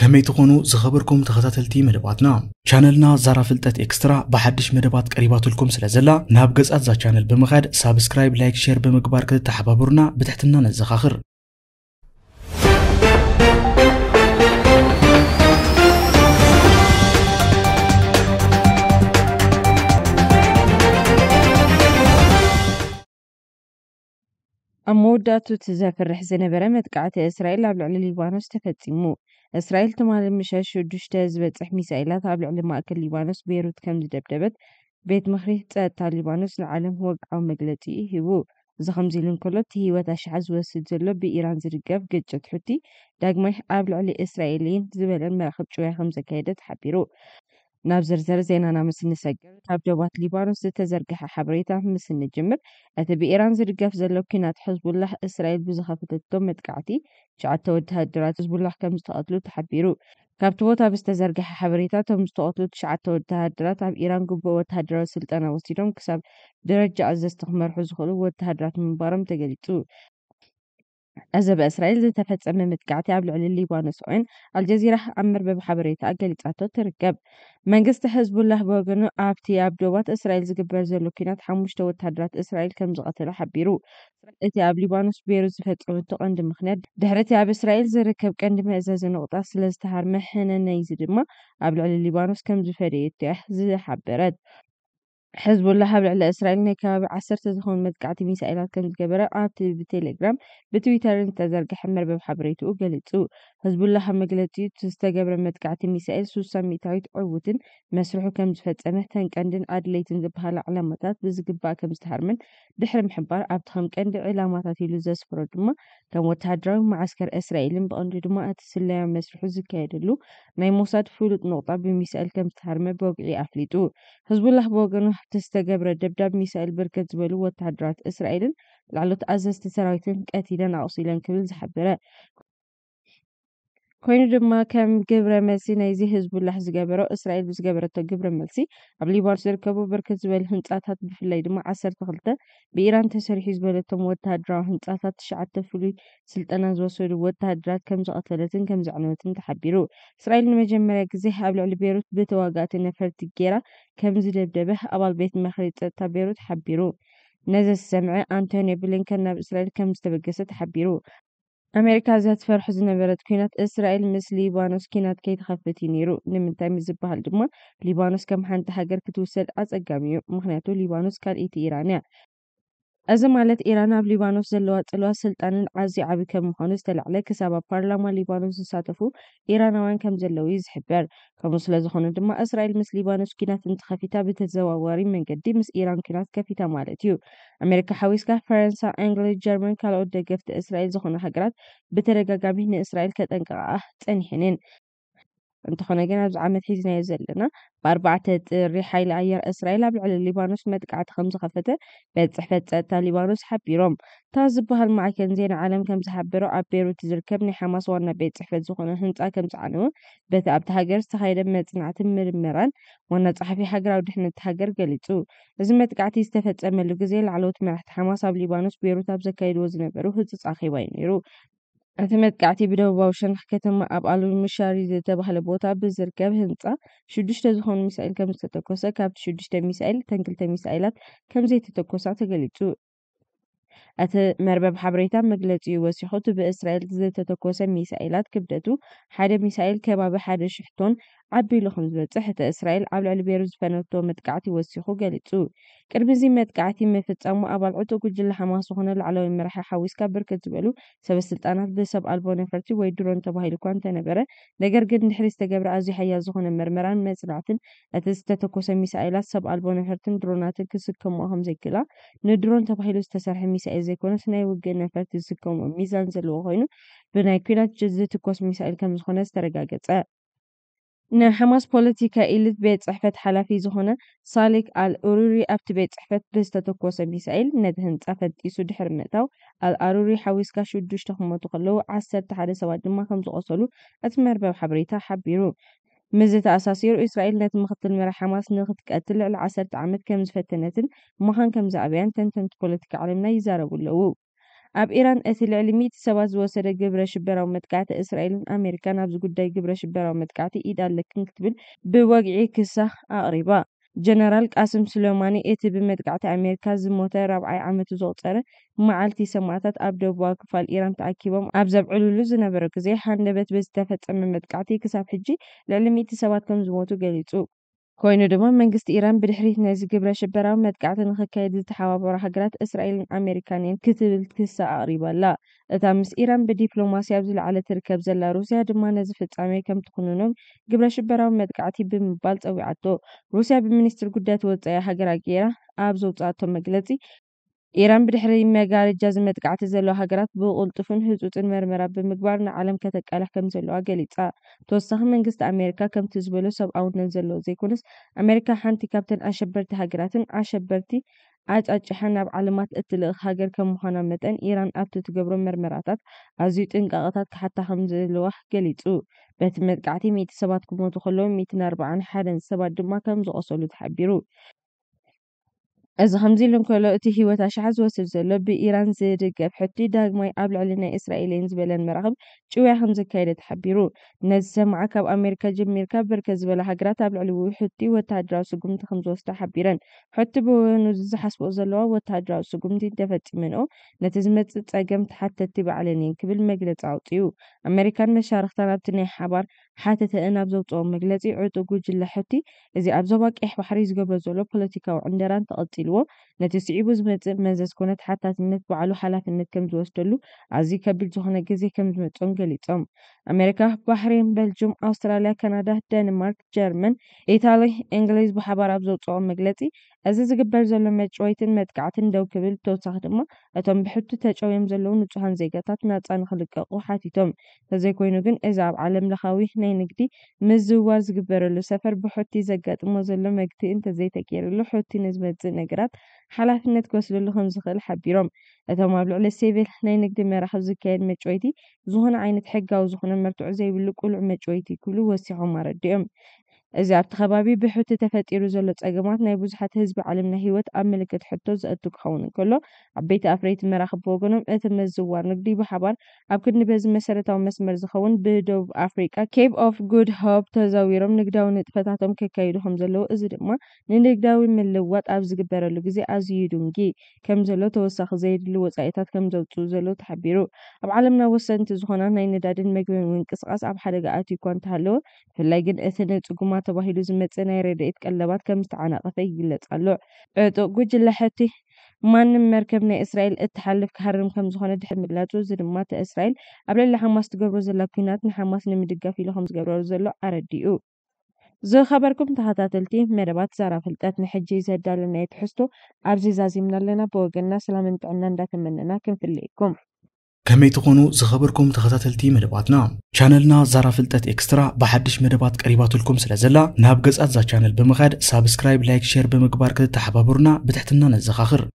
كمي تكونوا زخبركم تخطات التي مدباتنا شانلنا زارا فلتات اكسترا بحدش مدبات قريبات لكم سلازلا ناب قزات زا شانل بمغاد سابسكرايب لايك شير بمقبار كده تحبابرنا بتحتنا نزخاخر داتو تزافر رح زنبرة مدقعة إسرائيل لابلع لليبانوس تفتيمو እስራኤል ተማሃሮ ምሻሽ ሽዱሽተ ዝበፅሕ ሚሳኤላት ኣብ ልዕሊ ማእከል ሊባኖስ ቤይሩት ከም ዝደብደበት ቤት ምኽሪ ፀጥታ ሊባኖስ ንዓለም ወግዓዊ መግለፂ ሂቡ እዚ ከምዚ ኢሉ እንከሎ እቲ ሂወት ኣሽሓ ዝወስድ ዘሎ ብኢራን ዝድገፍ ግጭት ሕቲ ዳግማይ ኣብ ልዕሊ እስራኤልን ዝበለን መራኸብ ጭዋይ ከም ዘካየደ ተሓቢሩ ناب زرزر زينانا مسن سجر تاب جوبات ليبارون ستزرقها حبريتا مسن الجمر اذا بإيران زرقف زلو كينات حزب الله إسرائيل بزخافة الدم متقعتي جعت توجه درات حزب الله كم استقاتلو تحبيرو كاب توتا بستزرقها حبريتا تم استقاتلو تشعت توجه درات عب إيران قبو وتها درات سلطانة وسيدهم كسب درجة عزيز تخمر حزخلو وتها درات مبارم تقليتو እዚ ብእስራኤል ዝተፈፀመ ምጥቃዕቲ ኣብ ልዕሊ ሊባኖስን ኣልጀዚራ ክኣምር ብሓበሬታ ገሊፃቶ ትርከብ መንግስቲ ህዝቡላህ ብወገኑ ኣብቲ ኣብ ዶባት እስራኤል ዝግበር ዘሎ ኩናት ሓሙሽተ ወታደራት እስራኤል ከም ዝቐተሉ ሓቢሩ እቲ ኣብ ሊባኖስ ቤይሩት ዝፈፀመቶ ቀንዲ ምክንያት ድሕሪ እቲ ኣብ እስራኤል ዝርከብ ቀንዲ መእዘዚ ንቑጣ ስለ ዝተሃርመ ሕነነይዚ ድማ ኣብ ልዕሊ ሊባኖስ ከም ዝፈደየቶ እያ ዝሓበረት حزب الله حبل على اسرائيل نكاب عسرت زخون مد قاعد تبي سائلات كم جبرة عاد بتليجرام بتويتر انت زرق حمر بحبريتو وقلت ሕዝቡላ ኸመግለፂኡ ዝተገብረ መጥቃዕቲ ሚሳኤል 60 ሚእታዊት ዕውትን መስርሑ ከም ዝፈፀመ ተን ቀንድን ኣድለይትን ዝበሃላ ዕላማታት ብዝግባእ ከም ዝተሃርመን ድሕሪ ምሕባር ኣብቲ ከም ቀንዲ ዕላማታት ኢሉ ዘስፍሮ ድማ ከም ወተሃደራዊ ማዓስከር እስራኤልን ብቐንዱ ድማ እቲ ስለያ መስርሑ ዝካየደሉ ናይ ሞሳድ ፍሉጥ ነቑጣ ብሚሳኤል ከም ዝተሃርመ በጉዒ ኣፍሊጡ ሕዝቡላ ብወገኑ ኣብቲ ዝተገብረ ደብዳብ ሚሳኤል ብርከት ዝበሉ ወተሃደራት እስራኤልን ላዕሎት ኣዘዝቲ ሰራዊትን ቀቲለን ኣቑሲለን ክብል ዝሓበረ ኮይኑ ድማ ከም ግብረ መልሲ ናይዚ ህዝቡላሕ ዝገበሮ እስራኤል ብዝገበረቶ ግብረ መልሲ ኣብ ሊባኖስ ዝርከቡ ብርክት ዝበሉ ህንፃታት ብፍላይ ድማ ዓሰርተ ክልተ ብኢራን ተሰሪሑ ዝበለቶም ወታደራዊ ህንፃታት ትሽዓተ ፍሉይ ስልጠና ዝወሰዱ ወታሃደራት ከም ዝቐተለትን ከም ዘዕነወትን ተሓቢሩ እስራኤል ንመጀመርያ ግዜ ኣብ ልዕሊ ቤሩት ብተዋጋእቲ ነፈርቲ ጌራ ከም ዝደብደበ ኣባል ቤት ምክሪ ፀጥታ ቤሩት ሓቢሩ ነዚ ዝሰምዐ ኣንቶኒ ብሊንከን ናብ እስራኤል ከም ዝተበገሰ ተሓቢሩ ኣሜሪካ ትፈርሑ ዝነበረት ኩናት እስራኤል ምስ ሊባኖስ ኪናት ከይተኸፍት እዩ ነይሩ ንምንታይ ምስ ዝበሃል ድማ ሊባኖስ ከም ሓንቲ ሃገር ክትውሰድ ኣፀጋሚ እዩ ምክንያቱ ሊባኖስ ካልኢቲ ኢራን እያ እዚ ማለት ኢራን ኣብ ሊባኖስ ዘለዋ ፅልዋ ስልጣንን ዓዝዩ ዓብይ ከምምኳኑ ዝተላዕለ ክሳብ ኣብ ፓርላማ ሊባኖስ ዝሳተፉ ኢራናውያን ከም ዘለው እዩ ዝሕበር ከምኡ ስለ ዝኮኑ ድማ እስራኤል ምስ ሊባኖስ ኩናት እንትከፊታ ብተዘዋወሪ መንገዲ ምስ ኢራን ኩናት ከፊታ ማለት እዩ ኣሜሪካ ሓዊስካ ፈረንሳ ኣንግ ጀርማን ካልኦት ደገፍቲ እስራኤል ዝኮነ ሃገራት ብተደጋጋሚ ንእስራኤል ከጠንቀቃዓ ፀኒሕንን امتحاناگەن ئەمە هیچ نەیەزەلەنە باربعتت الرحايل عير إسرائيل على الليبانوس مد قعد خمسة خفتة بعد صحفت تا ليبانوس حبيرم تا زبها المع كان زين عالم كم زحبرو عبيرو تزركبني حماس وانا بيت صحفت زخنا هنتا كم زعنو بيت عبد هاجر استخيل ما تنعت مرمران وانا صحفي حجر او دحنا تهاجر قلتو لازم مد قعد يستفت أمل لجزيل علوت مرحت حماس بليبانوس بيروت أبزكايل وزن بروه تتصاخي وينيرو እቲ መጥቃዕቲ ብደቡባዊ ሸነኽ ከተማ ኣብ ኣሉ ምሻሪ ዝተባህለ ቦታ ብዝርከብ ህንፃ ሽዱሽተ ዝኾኑ ሚሳኤል ከም ዝተተኮሰ ካብቲ ሽዱሽተ ሚሳኤል እተን ክልተ ሚሳኤላት ከምዘይተተኮሳ ተገሊፁ أت مربب حبريتا مجلتي وسيحوت بإسرائيل زي تتكوسة ميسائلات كبدتو حدا ميسائل كباب حدا شحتون عبي لخمز بتحت إسرائيل عبل على بيروز فانوتو متقعتي وسيحو قالتو كربزي متقعتي مفتس أمو أبال عطو كجل حماس وخنا العلاوي مرحا حاويس كابر كتبالو سب السلطانات بسب ألبو نفرتي ويدرون تباهي لكوان تنبرة نقر قد نحريس تقبر أزي حيا زخنا مرمران مزرعتن أتز تتكوسة ميسائلات سب ألبو نفرتن دروناتن كسكم وهم زي ندرون تباهي لستسرح ميسائل ዘይኮነ ናይ ውግእ ነፈርቲ ዝስከምኦ ሚዛን ዘለዎ ኮይኑ ብናይ ኩናት ዘትኮስ ሚሳኤል ከም ዝኮነ ዝተረጋገፀ ናሓማስ ፖለቲካ ኢልት ቤት ፅሕፈት ሓላፊ ዝኮነ ሳሊክ ኣልሩሪ ኣብቲ ቤት ፅሕፈት ብዝተተኮሶ ሚሳኤል ነቲ ህንፃ ፈንጢሱ ድሕሪ ምእታው ኣልኣሩሪ ሓዊስካ ሽዱሽ ተክመቱ ከለው ዓሰርተ ሓደ ሰባት ድማ ከም ዝቆሰሉ እቲ መርበብ ሓበሬታ ሓቢሩ مزيت أساسير إسرائيل نت مخطل مرا حماس نخط قتل على عشرة عامات كم زفتنتن مهان كم زعبيان تن تن تقولت كعلمنا يزار ولو أب إيران أثل علمي تسواز وسر جبر شبرا ومتقعت إسرائيل أمريكا نبز قد جبر شبرا ومتقعت إيد على كنكتبل بوقعي كسخ أقربا ጀነራል ቃስም ስለማኒ እቲ ብመጥቃዕቲ ኣሜሪካ ዝሞተ ራብዓይ ዓመቱ ዘቁፀረ መዓልቲ ሰማዕታት ኣብ ደቡባዊ ክፋል ኢራን ተኣኪቦም ኣብ ዘብዕልሉ ዝነበረ ግዜ ሓንደበት ብዝተፈፀመ መጥቃዕቲ ክሳብ ሕጂ ልዕሊ 100 ሰባት ከም ዝሞቱ ገሊፁ። ኮይኑ ድማ መንግስቲ ኢራን ብድሕሪት ናይዚ ግብረ ሽበራዊ መጥቃዕቲ ንክካየድ ዝተሓባበሩ ሃገራት እስራኤልን ኣሜሪካን እየን ክትብል ክሳ ኣቅሪባ ኣላ እታ ምስ ኢራን ብዲፕሎማሲ ኣብ ዝለዓለ ትርከብ ዘላ ሩስያ ድማ ነዚ ፍጻሜ ከም ትኩንኖም ግብረ ሽበራዊ መጥቃዕቲ ብምባል ፀዊዓቶ ሩስያ ብሚኒስትሪ ጉዳያት ወፃኢ ሃገራ ገይራ ኣብ ዘውፅኣቶ መግለፂ ኢራን ብድሕሪ መጋረጃ ዝመጥቃዕቲ ዘለዋ ሃገራት ብቕልጡፍን ህፁፅን መርመራ ብምግባር ንዓለም ከም ዘለዋ ገሊፃ ተወሳኺ መንግስቲ ኣሜሪካ ከምቲ ዝበሎ ሰብኣውነት ዘለዎ ዘይኮነስ ኣሜሪካ ሓንቲ ካብተን ኣሸበርቲ ሃገራትን ኣሸበርቲ ኣጫጭሓ ናብ ዓለማት እትልእኽ ሃገር ከም ምዃና መጠን ኢራን ኣብቲ ትገብሮ መርመራታት ኣዝዩ ጥንቃቐታት ክሓታ ከም ዘለዋ ገሊፁ በቲ መጥቃዕቲ 100 ሰባት ክሞቱ ከለዉ 141 ሰባት ድማ ከም ዝቆሰሉ ተሓቢሩ از همزی لنکولو اتی هیوت اشعز و سلزلو بی ایران زیده گف حتی داگ مای قبل علینا اسرائیلین زبلن مرغب چوی همزی کاری تحبیرو نزم عکب امریکا جمیر که برکز بلا حقرا تابل علیو حتی و تادراو سگوم تخمز وستا حبیرن حتی بو نوزز حسب ازلو و تادراو سگوم دی دفت منو نتزمت تاگم تحت تتی با علینین کبل مگلت عوطیو امریکان مشارختان ابتنی حبار ሓተተ እ ናብ ዘውፅኦ መግለፂ ዕጡቁ ጉጅለ ሕቲ እዚ ኣብ ዞባ ቀይሕ ባሕሪ ዝገብሮ ዘሎ ፖለቲካዊ ዕንደራን ተቐፂልዎ ነቲ ስዒቡ ዝመፅእ መዘዝ ኩነት ሓታትነት ባዕሉ ሓላፍነት ከም ዝወስደሉ ኣዝዩ ከቢድ ዝኾነ ግዜ ከም ዝመፆም ገሊፆም ኣሜሪካ ባሕሬን ቤልጅም ኣውስትራልያ ካናዳ ደንማርክ ጀርመን ኢታሊ እንግሊዝ ብሓባር ኣብ ዘውፅኦ መግለፂ እዚ ዝግበር ዘሎ መጭወይትን መጥቃዕትን ደው ክብል ብተወሳኺ ድማ እቶም ብሕቱ ተጨውዮም ዘለዉ ንጹሓን ዜጋታት ናጻ ንኽልቀቑ ሓቲቶም እንተዘይኮይኑ ግን እዚ ኣብ ዓለም ለኻዊ ናይ ንግዲ ምዝውዋር ዝግበረሉ ሰፈር ብሕቲ ዘጋጥሞ ዘሎ መግትኢ እንተዘይተገይሩሉ ሕቲ ንዝመጽእ ነገራት ሓላፍነት ክወስደሉ ከም ዝኽእል ሓቢሮም እቶም ኣብ ልዕሊ ሲቪል ናይ ንግዲ መራኽብ ዝካየድ መጭወይቲ ዝኾነ ዓይነት ሕጋዊ ዝኾነ መርትዖ ዘይብሉ ቁሉዕ መጭወይቲ ክብሉ ወሲሖም ኣረዲኦም እዚ ኣብቲ ከባቢ ብሕቲ ተፈጢሩ ዘሎ ፀገማት ናይ ብዙሓት ህዝቢ ዓለምና ሂወት ኣብ ምልክት ሕቶ ዘእቱ ክኸውን እንከሎ ዓበይቲ ኣፍረይቲ መራኽቢ ብወገኖም እቲ ምዝውዋር ንግዲ ብሓባር ኣብ ክንዲ በዚ መሰረታዊ መስመር ዝኸውን ብደቡብ ኣፍሪቃ ኬፕ ኦፍ ጉድ ሆፕ ተዛዊሮም ንግዳዊ ንጥፈታቶም ከካይዱ ከም ዘለዎ እዚ ድማ ንንግዳዊ ምልውዋጥ ኣብ ዝግበረሉ ግዜ ኣዝዩ ዱንጊ ከም ዘሎ ተወሳኺ ዘየድሊ ወፃኢታት ከም ዘውፅኡ ዘሎ ተሓቢሩ ኣብ ዓለምና ወሰንቲ ዝኾና ናይ ነዳድን ምግብን ምንቅስቓስ ኣብ ሓደጋ ኣትዩ እኳ እንተሃለወ ብፍላይ ግን እቲ ንፅጉማት ከተማ ተባሂሉ ዝመፅእ ናይ ረድኤት ቀለባት ከም ዝተዓናቐፈ ይግለጽ ኣሎ ዕጡቕ ጉጅለ ሕቲ ማንም መርከብ ናይ እስራኤል እትሓልፍ ክሃርም ከም ዝኾነ ድሕር ምግላጹ እዚ ድማ እቲ እስራኤል ኣብ ልዕሊ ሓማስ ትገብሮ ዘላ ኩናት ንሓማስ ንምድጋፍ ኢሉ ከም ዝገብረሩ ዘሎ ኣረዲኡ ዝኸበርኩም ተኸታተልቲ መደባት ዛራ ፍልጠት ንሕጂ ዘዳለናየ ትሕዝቶ ኣብዚ ዛዚምና ኣለና ብወገንና ሰላምን ጥዕና እንዳተመነና ክንፍለየኩም كمي تقونو زخبركم تخطاتلتي مدباتنا شانلنا زارا فلتت اكسترا بحدش مدبات قريباتو لكم سلازلا نابقز قزات زا شانل بمغاد سابسكرايب لايك شير بمقبار كده تحبابرنا بتحتنا نزخاخر